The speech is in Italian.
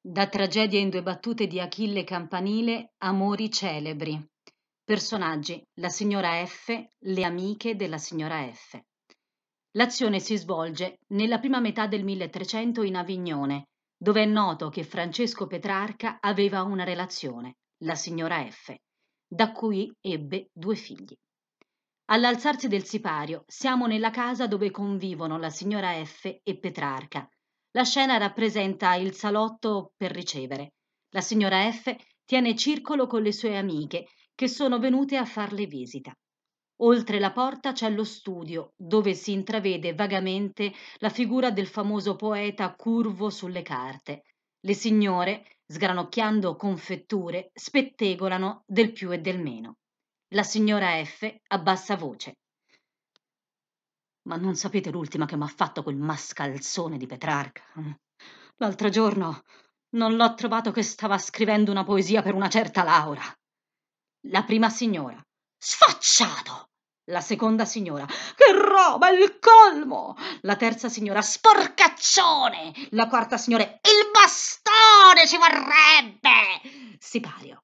Da Tragedia in due battute di Achille Campanile Amori celebri. Personaggi: la signora F, le amiche della signora F. L'azione si svolge nella prima metà del 1300 in Avignone, dove è noto che Francesco Petrarca aveva una relazione, la signora F, da cui ebbe due figli. All'alzarsi del sipario siamo nella casa dove convivono la signora F e Petrarca, la scena rappresenta il salotto per ricevere. La signora F tiene circolo con le sue amiche che sono venute a farle visita. Oltre la porta c'è lo studio, dove si intravede vagamente la figura del famoso poeta curvo sulle carte. Le signore, sgranocchiando confetture, spettegolano del più e del meno. La signora F abbassa voce. Ma non sapete l'ultima che m'ha fatto quel mascalzone di Petrarca? Eh? L'altro giorno non l'ho trovato che stava scrivendo una poesia per una certa Laura. La prima signora. Sfacciato! La seconda signora. Che roba, il colmo! La terza signora. Sporcaccione! La quarta signora. Il bastone ci vorrebbe! Sipario.